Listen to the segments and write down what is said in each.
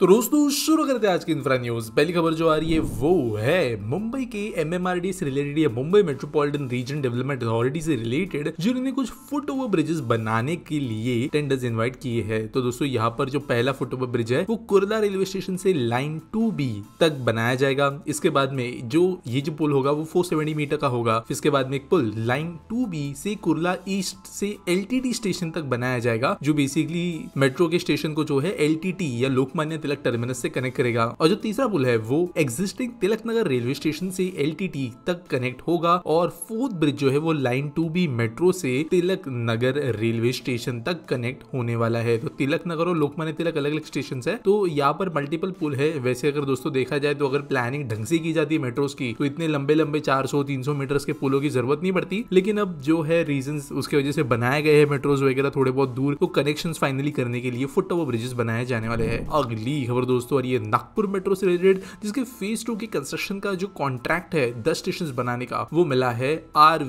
तो दोस्तों शुरू करते हैं आज की इंफ्रा न्यूज़ पहली खबर जो आ रही है वो है मुंबई के एमएमआरडी से रिलेटेड या Mumbai metropolitan region development authority से रिलेटेड जिन्होंने कुछ फुट ओवर ब्रिजेस बनाने के लिए टेंडर्स इनवाइट किए हैं तो दोस्तों यहाँ पर जो पहला फुट ओवर ब्रिज है वो कुरला रेलवे स्टेशन से लाइन टू बी तक बनाया जाएगा इसके बाद में जो ये जो पुल होगा वो फोर मीटर का होगा इसके बाद में एक पुल लाइन टू बी से कुरला ईस्ट से एल स्टेशन तक बनाया जाएगा जो बेसिकली मेट्रो के स्टेशन को जो है एल या लोकमान्य तिलक टर्मिनस से कनेक्ट करेगा और जो तीसरा पुल है वो existing Tilak Nagar railway station से एल तक कनेक्ट होगा और फोर्थ ब्रिज जो है वो लाइन टू बी मेट्रो से तिलक नगर रेलवे स्टेशन तक कनेक्ट होने वाला है तो तिलक नगर और लोकमान्य तिलक अलग अलग स्टेशन है तो यहाँ पर मल्टीपल पुल है वैसे अगर दोस्तों देखा जाए तो अगर प्लानिंग ढंग से की जाती है मेट्रोस की तो इतने लंबे लंबे 400 300 मीटर के पुलों की जरूरत नहीं पड़ती लेकिन अब जो है रीजन उसके वजह से बनाए गए हैं मेट्रोज वगैरह थोड़े बहुत दूर तो कनेक्शन फाइनली करने के लिए फुट ओवर ब्रिजेस बनाए जाने वाले हैं अगली की खबर दोस्तों और ये नागपुर मेट्रो से रिलेटेड जिसके फेज टू के कंस्ट्रक्शन का जो कॉन्ट्रैक्ट है दस स्टेशन बनाने का वो मिला है आर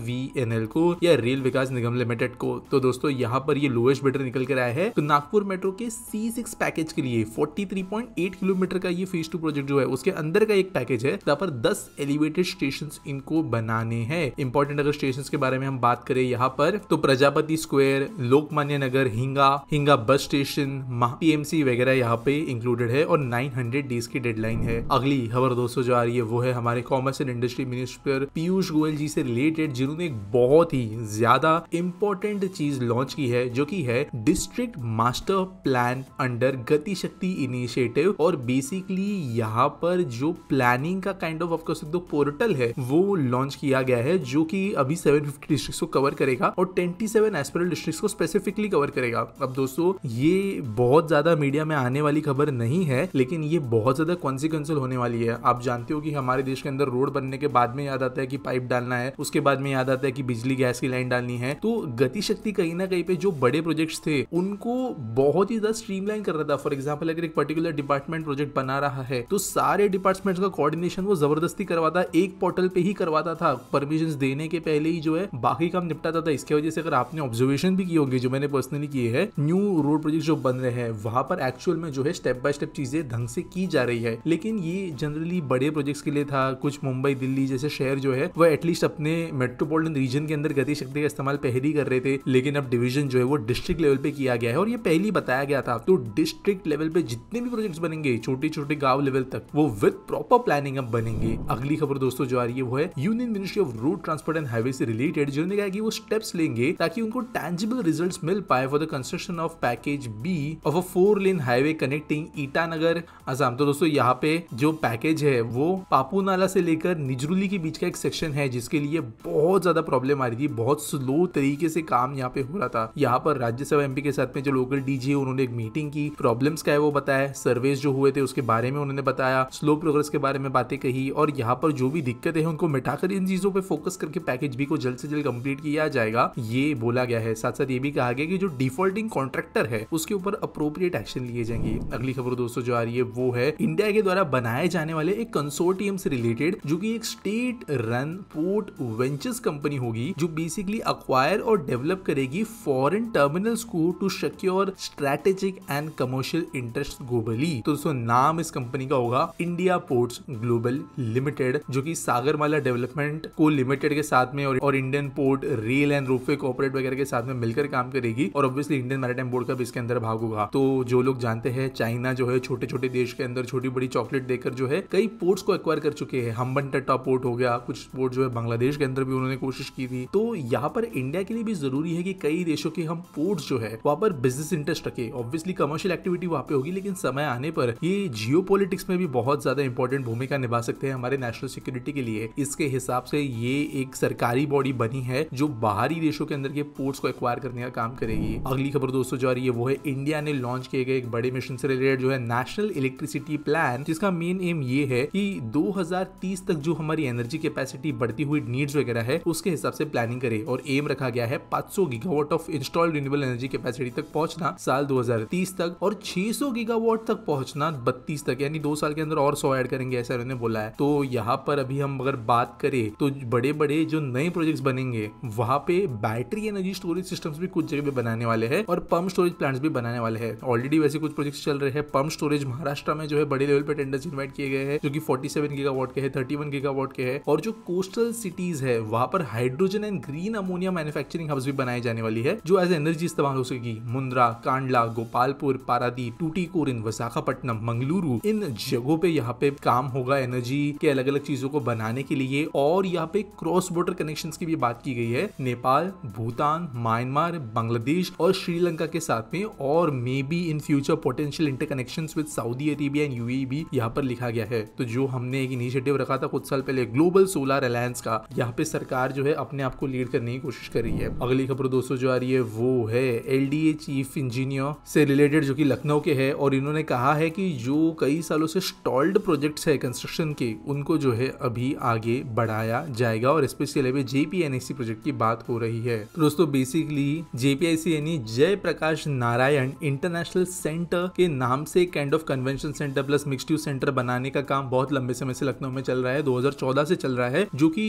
को या रेल विकास निगम लिमिटेड को तो दोस्तों यहाँ पर ये लोएस्ट बेटर निकल कर आया है तो नागपुर मेट्रो के सी सिक्स पैकेज के लिए 43.8 किलोमीटर का ये फेज टू प्रोजेक्ट जो है उसके अंदर का एक पैकेज है जहाँ पर दस एलिवेटेड स्टेशन इनको बनाने हैं इंपॉर्टेंट अगर स्टेशन के बारे में हम बात करें यहाँ पर तो प्रजापति स्क्वायर लोकमान्य नगर हिंगा हिंगा बस स्टेशन पीएमसी वगैरह यहाँ पे इंक्लूडेड इंक्लूडेड है और 900 डेज की डेडलाइन है अगली खबर दोस्तों जो आ रही है वो है हमारे commerce and industry minister Piyush Goyal ji से रिलेटेड जिन्होंने एक बहुत ही ज्यादा इंपॉर्टेंट चीज लॉन्च की है जो की है डिस्ट्रिक्ट मास्टर प्लान अंडर गति शक्ति इनिशिएटिव और बेसिकली यहाँ पर जो प्लानिंग का काइंड ऑफ आपको सकते पोर्टल है वो लॉन्च किया गया है जो कि अभी 750 डिस्ट्रिक्ट्स को कवर करेगा और 27 एस्पिरेंट डिस्ट्रिक्ट्स को स्पेसिफिकली कवर करेगा अब दोस्तों ये बहुत ज्यादा मीडिया में आने वाली खबर नहीं नहीं है लेकिन ये बहुत ज्यादा कॉन्सिक्वेंसल होने वाली है आप जानते हो कि हमारे देश के अंदर रोड बनने के बाद में याद आता है कि पाइप डालना है उसके बाद में याद आता है कि बिजली गैस की लाइन डालनी है तो गतिशक्ति कहीं ना कहीं पे जो बड़े प्रोजेक्ट्स थे उनको बहुत ही ज्यादा स्ट्रीमलाइन कर रहा था फॉर एग्जाम्पल अगर एक पर्टिकुलर डिपार्टमेंट प्रोजेक्ट बना रहा है तो सारे डिपार्टमेंट का कोऑर्डिनेशन वो जबरदस्ती करवाता एक पोर्टल पे ही करवाता था परमिशन देने के पहले ही जो है बाकी काम निपटाता था इसके वजह से अगर आपने ऑब्जर्वेशन भी की होगी जो मैंने पर्सनली किए है न्यू रोड प्रोजेक्ट जो बन रहे हैं वहां पर एक्चुअल में जो है स्टेप बाय स्टेप चीज़ें ढंग से की जा रही है लेकिन ये जनरली बड़े प्रोजेक्ट्स के लिए था कुछ मुंबई दिल्ली जैसे शहर जो है वह एटलीस्ट अपने मेट्रोपोलिटन रीजन के अंदर गति शक्ति का इस्तेमाल पहले ही कर रहे थे लेकिन अब डिवीजन जो है वो डिस्ट्रिक्ट लेवल पे किया गया है और ये पहले ही बताया गया था तो डिस्ट्रिक्ट लेवल पे जितने भी प्रोजेक्ट बनेंगे छोटे छोटे गांव लेवल तक वो विद प्रॉपर प्लानिंग अब बनेंगे अगली खबर दोस्तों जो आ रही है वो है union ministry of road transport and highway से रिलेटेड जिन्होंने कहा कि वो स्टेप्स लेंगे ताकि उनको टैंजिबल रिजल्ट मिल पाए for the construction of package B of a four lane highway connecting Itanagar Assam तो दोस्तों यहाँ पे जो पैकेज है वो पापू नाला से लेकर निजरुली के बीच का एक सेक्शन है जिसके लिए बहुत ज्यादा प्रॉब्लम आ रही थी बहुत स्लो तरीके से काम यहाँ पे हो रहा था यहाँ पर राज्यसभा एमपी के साथ में जो लोकल डीजी उन्होंने एक मीटिंग की प्रॉब्लम्स का है वो बताया सर्वेस जो हुए थे उसके बारे में उन्होंने बताया स्लो प्रोग्रेस के बारे में बातें कही और यहाँ पर जो भी दिक्कतें हैं उनको मिटाकर इन चीजों पर फोकस करके पैकेज बी को जल्द से जल्द कंप्लीट किया जाएगा ये बोला गया है साथ साथ ये भी कहा गया कि जो डिफॉल्टिंग कॉन्ट्रैक्टर है उसके ऊपर अप्रोप्रिएट एक्शन लिए जाएंगे अगली खबर खबर दोस्तों जो आ रही है वो है इंडिया के द्वारा बनाए जाने वाले एक कंसोर्टियम से रिलेटेड जो की एक state run port ventures company होगी जो बेसिकली अक्वायर और डेवलप करेगी फॉरेन टर्मिनल्स को to secure strategic and commercial interest globally तो दोस्तों नाम इस कंपनी का होगा इंडिया पोर्ट्स ग्लोबल लिमिटेड जो कि सागरमाला डेवलपमेंट को लिमिटेड के साथ में और, और Indian port rail and ropeway corporate वगैरह के साथ में मिलकर काम करेगी और ऑब्वियसली इंडियन मैरिटाइम बोर्ड का भी इसके अंदर भाग होगा तो जो लोग जानते हैं चाइना जो है छोटे छोटे देश के अंदर छोटी बड़ी चॉकलेट देकर जो है कई पोर्ट्स को एक्वायर कर चुके हैं हम्बन टट्टा पोर्ट हो गया कुछ पोर्ट जो है बांग्लादेश के अंदर भी उन्होंने कोशिश की थी तो यहाँ पर इंडिया के लिए भी जरूरी है कि कई देशों के हम पोर्ट्स जो है वहाँ पर बिजनेस इंटरेस्ट रखे ऑब्वियसली कमर्शियल एक्टिविटी वहाँ पे होगी लेकिन समय आने पर ये जियो में भी बहुत ज्यादा इंपॉर्टेंट भूमिका निभा सकते हैं हमारे नेशनल सिक्योरिटी के लिए इसके हिसाब से ये एक सरकारी बॉडी बनी है जो बाहरी देशों के अंदर के पोर्ट्स को एक्वायर करने का काम करेगी अगली खबर दोस्तों जो आ रही है वो है इंडिया ने लॉन्च किए गए एक बड़े मिशन से रिलेटेड जो है नेशनल इलेक्ट्रिसिटी प्लान जिसका मेन एम ये है कि 2030 तक जो हमारी एनर्जी कैपेसिटी बढ़ती हुई नीड्स वगैरह है उसके हिसाब से प्लानिंग करे और एम रखा गया है 500 सौ gigawatt of installed renewable energy capacity तक पहुंचना साल 2030 तक और 600 सौ गीगावॉट तक पहुंचना बत्तीस तक यानी दो साल के अंदर और सौ एड करेंगे ऐसा उन्होंने बोला है तो यहाँ पर अभी हम अगर बात करें तो बड़े बड़े जो नए प्रोजेक्ट बनेंगे वहां पे बैटरी एनर्जी स्टोरेज सिस्टम भी कुछ जगह पे बनाने वाले हैं और पंप स्टोरेज प्लांट्स भी बनाने वाले हैं ऑलरेडी वैसे कुछ प्रोजेक्ट चल रहे हैं पम्प स्टोरेज महाराष्ट्र में जो है बड़े लेवल पे टेंडर्स इन्वाइट किए गए हैं जो कि 47 सेवन गीगावाट के हैं 31 गीगावाट के है और जो कोस्टल सिटीज है वहां पर hydrogen and green ammonia manufacturing hubs भी बनाई जाने वाली है जो एज एनर्जी इस्तेमाल हो सकेगी मुंद्रा कांडला गोपालपुर पारादीप टूटीकोरिन विशाखापट्टनम मंगलुरु इन जगहों पे यहाँ पे काम होगा एनर्जी के अलग अलग चीजों को बनाने के लिए और यहाँ पे क्रॉस बॉर्डर कनेक्शन की भी बात की गई है नेपाल भूटान म्यांमार बांग्लादेश और श्रीलंका के साथ में और maybe in future potential interconnection connection with Saudi Arabia and UAE भी यहाँ पर लिखा गया है तो जो हमने एक इनिशिएटिव रखा था कुछ साल पहले ग्लोबल सोलर अलायंस का यहाँ पे सरकार जो है अपने आप को लीड करने की कोशिश कर रही है अगली खबर दोस्तों जो आ रही है वो है एल चीफ इंजीनियर से रिलेटेड जो की लखनऊ के है और इन्होंने कहा है की जो कई सालों से स्टॉल्ड प्रोजेक्ट है कंस्ट्रक्शन के उनको जो है अभी आगे बढ़ाया जाएगा और स्पेशल जेपीएनएससी प्रोजेक्ट की बात हो रही है तो दोस्तों बेसिकली जेपीआईसी यानी जय प्रकाश नारायण इंटरनेशनल सेंटर के नाम से एक kind of convention centre plus mixed use centre बनाने का काम बहुत लंबे समय से लखनऊ में चल रहा है 2014 से चल रहा है जो कि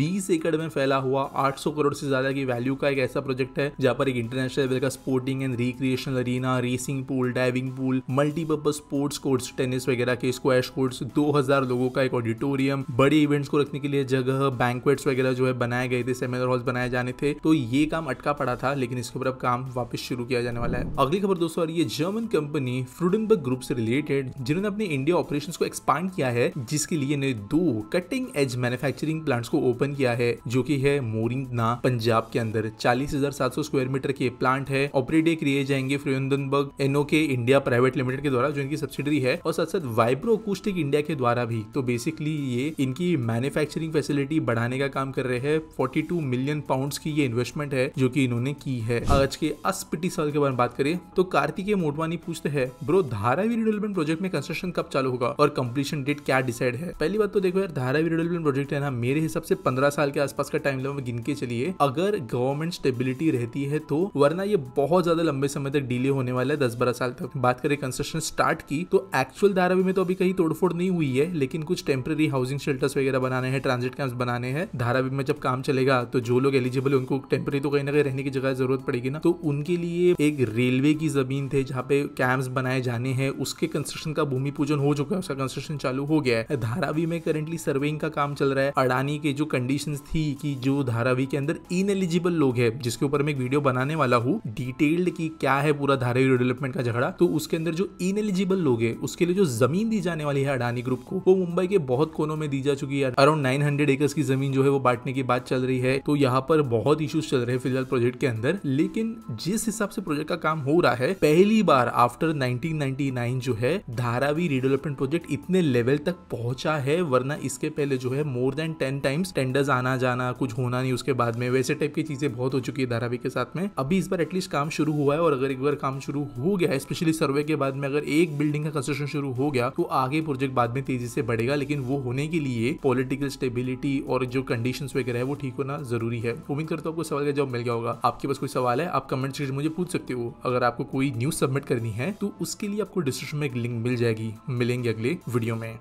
20 एकड़ में फैला हुआ 800 करोड़ से ज्यादा की वैल्यू का एक ऐसा प्रोजेक्ट है जहां पर एक इंटरनेशनल लेवल का sporting and recreational arena racing pool diving pool multipurpose sports courts tennis वगैरह के स्क्वैश कोर्ट्स दो लोगों का एक ऑडिटोरियम बड़े इवेंट्स को रखने के लिए जगह बैंकवेट्स वगैरह जो है बनाए गए थे सेमिनार हॉल्स बनाए जाने थे तो ये काम अटका पड़ा था लेकिन इसके ऊपर अब काम वापस शुरू किया जाने वाला है अगली खबर दोस्तों German company Freudenberg network group से रिलेटेड जिन्होंने अपने इंडिया ऑपरेशन को एक्सपांड किया है जिसके लिए ने दो कटिंग एज मैन्युफैक्चरिंग प्लांट्स को ओपन किया है जो की है मोरिंगना पंजाब के अंदर चालीस स्क्वायर मीटर के प्लांट है ऑपरेटे किए जाएंगे Freudenberg N O K India private limited के द्वारा जो इनकी सब्सिडरी है और साथ साथ वाइब्रो अकूस्टिक इंडिया के द्वारा भी तो बेसिकली ये इनकी मैन्युफैक्चरिंग फैसिलिटी बढ़ाने का काम कर रहे हैं 42 मिलियन पाउंड्स की ये इन्वेस्टमेंट है जो कि इन्होंने की है आज के अस्पिटी साल के बारे में बात करें तो कार्तिकेय मोटवानी पूछते हैं ब्रो धारावी रिडेवलपमेंट प्रोजेक्ट में कंस्ट्रक्शन कब चालू होगा और कंप्लीशन डेट क्या डिसाइड है पहली बात तो देखो यार धारावी रिडेवलपमेंट प्रोजेक्ट है ना मेरे हिसाब से पंद्रह साल के आसपास का टाइम लेवल गिन के चलिए अगर गवर्नमेंट स्टेबिलिटी रहती है तो वरना ये बहुत ज्यादा लंबे समय तक डिले होने वाला है दस बारह साल तक बात करें कंस्ट्रक्शन स्टार्ट की तो एक्चुअल धारावी में तो अभी कहीं तोड़फोड़ नहीं हुई है लेकिन कुछ टेम्पररी हाउसिंग शेल्टर्स वगैरह बनाने हैं ट्रांजिट कैंप बनाने हैं धारावी में जब काम चलेगा तो जो लोग एलिजिबल है उनको टेम्पररी तो कहीं ना कहीं रहने की जगह जरूरत पड़ेगी ना तो उनके लिए एक रेलवे की जमीन थे जहाँ पे कैंप्स बनाए जाने करने हैं उसके कंस्ट्रक्शन का भूमि पूजन हो चुका है उसका कंस्ट्रक्शन चालू हो गया है धारावी में करेंटली सर्वेइंग का काम चल रहा है अडानी के जो कंडीशन थी कि जो धारावी के अंदर इन एलिजिबल लोग है जिसके ऊपर मैं एक वीडियो बनाने वाला हूँ डिटेल्ड की क्या है पूरा धारावी डेवलपमेंट का झगड़ा तो उसके अंदर जो इन एलिजिबल लोग है उसके लिए जो जमीन दी जाने वाली है अडानी ग्रुप को वो मुंबई के बहुत कोनों में दी जा चुकी है अराउंड नाइन हंड्रेड एकर्स की जमीन जो है वो बांटने की बात चल रही है तो यहाँ पर बहुत इश्यूज चल रहे हैं फिलहाल प्रोजेक्ट के अंदर लेकिन जिस हिसाब से प्रोजेक्ट का काम हो रहा है पहली बार आफ्टर नाइनटीन 1999 जो है धारावी रिडेवलपमेंट प्रोजेक्ट इतने लेवल तक पहुंचा है वरना इसके पहले जो है more than ten times tenders आना जाना कुछ होना नहीं उसके बाद में वैसे टाइप की चीजें बहुत हो चुकी है धारावी के साथ में अभी इस बार एटलीस्ट काम शुरू हुआ है और अगर एक बार काम शुरू हो गया स्पेशली सर्वे के बाद में अगर एक बिल्डिंग का कंस्ट्रक्शन शुरू हो गया तो आगे प्रोजेक्ट बाद में तेजी से बढ़ेगा लेकिन वो होने के लिए पॉलिटिकल स्टेबिलिटी और जो कंडीशन वगैरह है वो ठीक होना जरूरी है उम्मीद करता हूँ आपको सवाल का जवाब मिल गया होगा आपके पास कोई सवाल है आप कमेंट सेक्शन मुझे पूछ सकते हो अगर आपको कोई न्यूज सबमिट करनी है तो उसके लिए आपको डिस्क्रिप्शन में एक लिंक मिल जाएगी मिलेंगे अगले वीडियो में